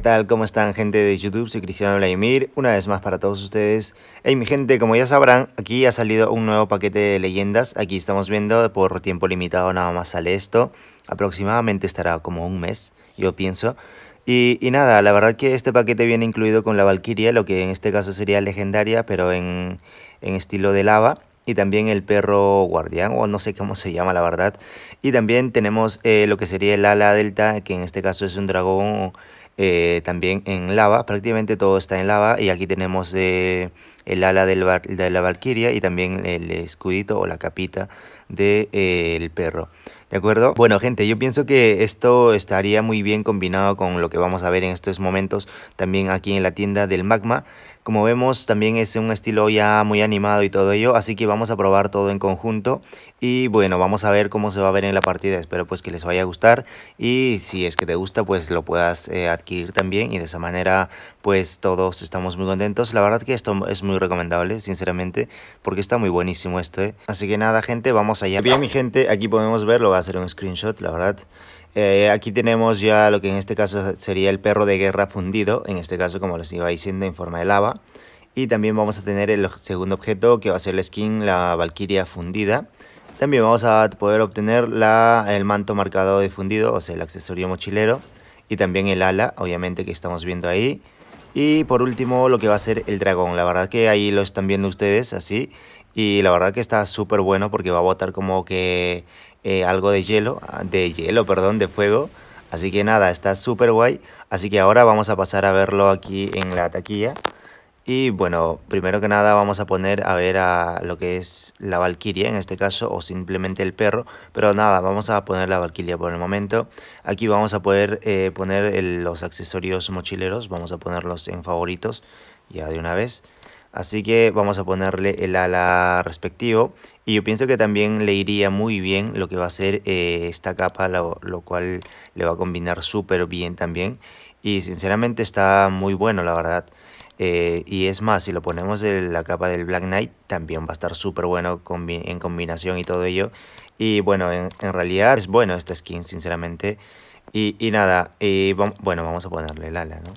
tal? ¿Cómo están gente de YouTube? Soy Cristiano Vladimir, una vez más para todos ustedes. Hey mi gente, como ya sabrán, aquí ha salido un nuevo paquete de leyendas. Aquí estamos viendo, por tiempo limitado nada más sale esto. Aproximadamente estará como un mes, yo pienso. Y, nada, la verdad que este paquete viene incluido con la Valkyria, lo que en este caso sería legendaria, pero en, en estilo de lava y también el perro guardián o no sé cómo se llama la verdad y también tenemos eh, lo que sería el ala delta que en este caso es un dragón eh, también en lava, prácticamente todo está en lava y aquí tenemos eh, el ala de la valquiria y también el escudito o la capita del de, eh, el perro. ¿De acuerdo? Bueno, gente, yo pienso que esto estaría muy bien combinado con lo que vamos a ver en estos momentos también aquí en la tienda del Magma. Como vemos también es un estilo ya muy animado y todo ello, así que vamos a probar todo en conjunto y bueno, vamos a ver cómo se va a ver en la partida, espero pues que les vaya a gustar y si es que te gusta pues lo puedas eh, adquirir también y de esa manera pues todos estamos muy contentos, la verdad que esto es muy recomendable sinceramente porque está muy buenísimo esto, eh. así que nada gente, vamos allá. Bien mi gente, aquí podemos verlo, lo voy a hacer un screenshot la verdad. Eh, aquí tenemos ya lo que en este caso sería el perro de guerra fundido, en este caso como les iba diciendo en forma de lava. Y también vamos a tener el segundo objeto que va a ser la skin, la valquiria fundida. También vamos a poder obtener la, el manto marcado de fundido, o sea el accesorio mochilero. Y también el ala, obviamente que estamos viendo ahí. Y por último lo que va a ser el dragón, la verdad que ahí lo están viendo ustedes así. Y la verdad que está súper bueno porque va a botar como que eh, algo de hielo, ah, de hielo, perdón, de fuego. Así que nada, está súper guay. Así que ahora vamos a pasar a verlo aquí en la taquilla. Y bueno, primero que nada vamos a poner a ver a lo que es la Valkyria en este caso, o simplemente el perro. Pero nada, vamos a poner la Valkyria por el momento. Aquí vamos a poder eh, poner los accesorios mochileros, vamos a ponerlos en favoritos ya de una vez. Así que vamos a ponerle el ala respectivo. Y yo pienso que también le iría muy bien lo que va a ser eh, esta capa, lo, cual le va a combinar súper bien también. Y sinceramente está muy bueno, la verdad. Eh, y es más, si lo ponemos en la capa del Black Knight, también va a estar súper bueno en combinación y todo ello. Y bueno, en, realidad es bueno esta skin, sinceramente. Y, y nada, bueno, vamos a ponerle el ala, ¿no?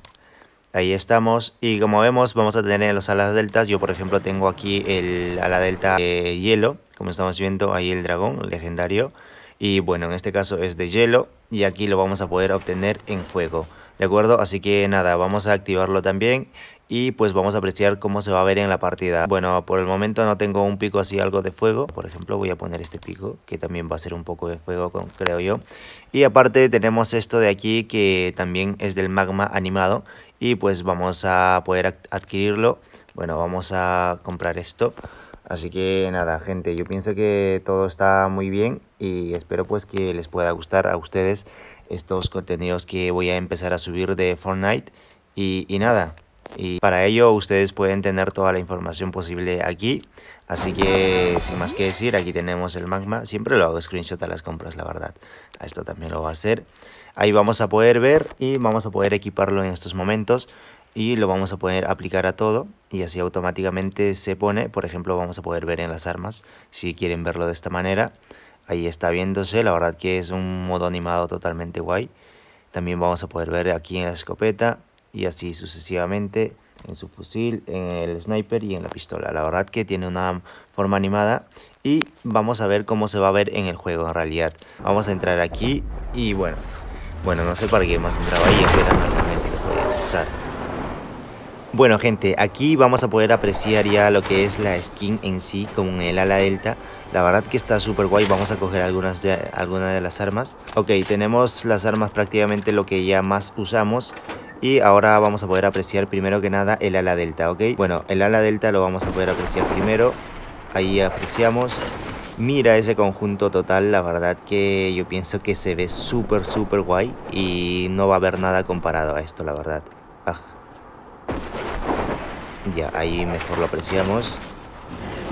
Ahí estamos y como vemos vamos a tener los alas deltas, yo por ejemplo tengo aquí el ala delta de hielo, como estamos viendo ahí el dragón legendario y bueno en este caso es de hielo y aquí lo vamos a poder obtener en fuego, ¿de acuerdo? Así que nada, vamos a activarlo también y pues vamos a apreciar cómo se va a ver en la partida. Bueno, por el momento no tengo un pico así algo de fuego, por ejemplo voy a poner este pico que también va a ser un poco de fuego creo yo. Y aparte tenemos esto de aquí que también es del magma animado y pues vamos a poder adquirirlo. Bueno, vamos a comprar esto. Así que nada, gente, yo pienso que todo está muy bien y espero pues que les pueda gustar a ustedes estos contenidos que voy a empezar a subir de Fortnite y, y nada. Y para ello ustedes pueden tener toda la información posible aquí. Así que sin más que decir, aquí tenemos el magma. Siempre lo hago screenshot a las compras, la verdad. A esto también lo voy a hacer. Ahí vamos a poder ver y vamos a poder equiparlo en estos momentos y lo vamos a poder aplicar a todo y así automáticamente se pone, por ejemplo vamos a poder ver en las armas, si quieren verlo de esta manera, ahí está viéndose, la verdad que es un modo animado totalmente guay, también vamos a poder ver aquí en la escopeta y así sucesivamente en su fusil, en el sniper y en la pistola, la verdad que tiene una forma animada y vamos a ver cómo se va a ver en el juego en realidad, vamos a entrar aquí y bueno, bueno, no sé para qué más entraba ahí, que normalmente que podía mostrar. Bueno gente, aquí vamos a poder apreciar ya lo que es la skin en sí, con el ala delta. La verdad que está súper guay, vamos a coger algunas de, algunas de las armas. Ok, tenemos las armas prácticamente lo que ya más usamos. Y ahora vamos a poder apreciar primero que nada el ala delta, ¿ok? Bueno, el ala delta lo vamos a poder apreciar primero. Ahí apreciamos. Mira ese conjunto total, la verdad que yo pienso que se ve súper, súper guay y no va a haber nada comparado a esto, la verdad. Ah. Ya, ahí mejor lo apreciamos.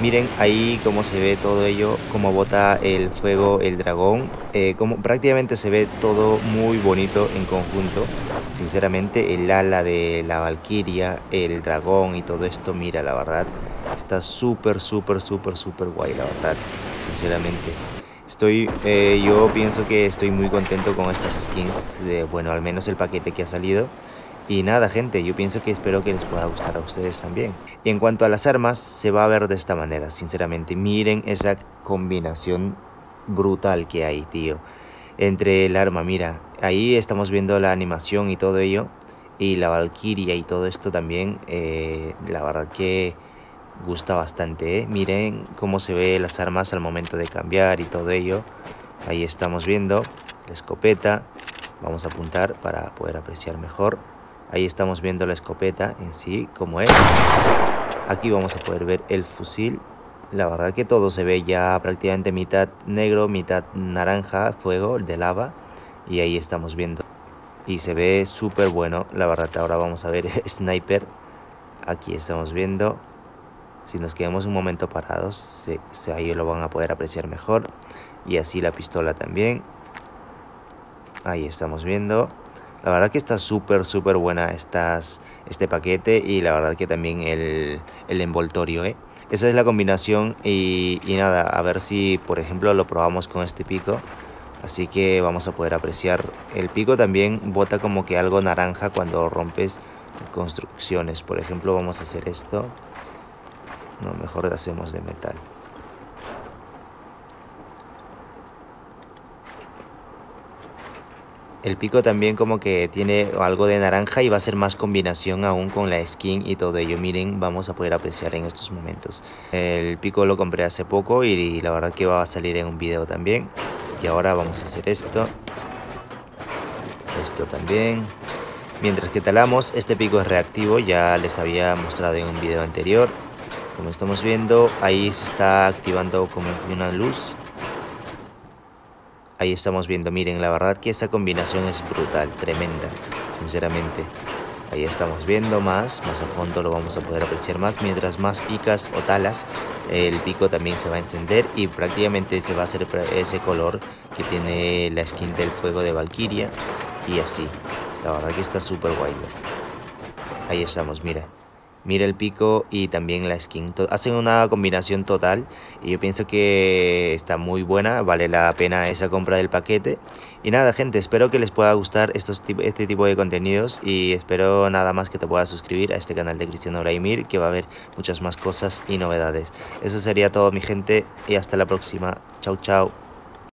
Miren ahí cómo se ve todo ello, cómo bota el fuego, el dragón, eh, como prácticamente se ve todo muy bonito en conjunto. Sinceramente, el ala de la valquiria, el dragón y todo esto, mira, la verdad, Está súper, súper, súper, súper guay, la verdad. Sinceramente. Estoy, eh, yo pienso que estoy muy contento con estas skins, de, bueno, al menos el paquete que ha salido. Y nada, gente, yo pienso que espero que les pueda gustar a ustedes también. Y en cuanto a las armas, se va a ver de esta manera, sinceramente. Miren esa combinación brutal que hay, tío. Entre el arma, mira, ahí estamos viendo la animación y todo ello. Y la Valkyria y todo esto también, eh, la verdad que gusta bastante. ¿eh? Miren cómo se ve las armas al momento de cambiar y todo ello. Ahí estamos viendo la escopeta. Vamos a apuntar para poder apreciar mejor. Ahí estamos viendo la escopeta en sí, como es. Aquí vamos a poder ver el fusil. La verdad que todo se ve ya prácticamente mitad negro, mitad naranja, fuego, de lava. Y ahí estamos viendo. Y se ve súper bueno, la verdad. Ahora vamos a ver sniper. Aquí estamos viendo si nos quedamos un momento parados, ahí lo van a poder apreciar mejor. Y así la pistola también. Ahí estamos viendo. La verdad que está súper, súper buena este paquete y la verdad que también el, envoltorio. ¿eh? Esa es la combinación y, y nada, a ver si por ejemplo lo probamos con este pico. Así que vamos a poder apreciar. El pico también bota como que algo naranja cuando rompes construcciones. Por ejemplo, vamos a hacer esto. No, mejor lo hacemos de metal. El pico también como que tiene algo de naranja y va a ser más combinación aún con la skin y todo ello. Miren, vamos a poder apreciar en estos momentos. El pico lo compré hace poco y la verdad que va a salir en un video también. Y ahora vamos a hacer esto. Esto también. Mientras que talamos, este pico es reactivo, ya les había mostrado en un video anterior. Como estamos viendo, ahí se está activando como una luz. Ahí estamos viendo, miren, la verdad que esta combinación es brutal, tremenda, sinceramente. Ahí estamos viendo más, más a fondo lo vamos a poder apreciar más. Mientras más picas o talas, el pico también se va a encender y prácticamente se va a hacer ese color que tiene la skin del fuego de Valkyria. Y así, la verdad que está súper guay. Ahí estamos, mira mira el pico y también la skin. Hacen una combinación total y yo pienso que está muy buena, vale la pena esa compra del paquete. Y nada gente, espero que les pueda gustar estos, este tipo de contenidos y espero nada más que te puedas suscribir a este canal de Cristiano Braimir que va a haber muchas más cosas y novedades. Eso sería todo mi gente y hasta la próxima. Chau chau.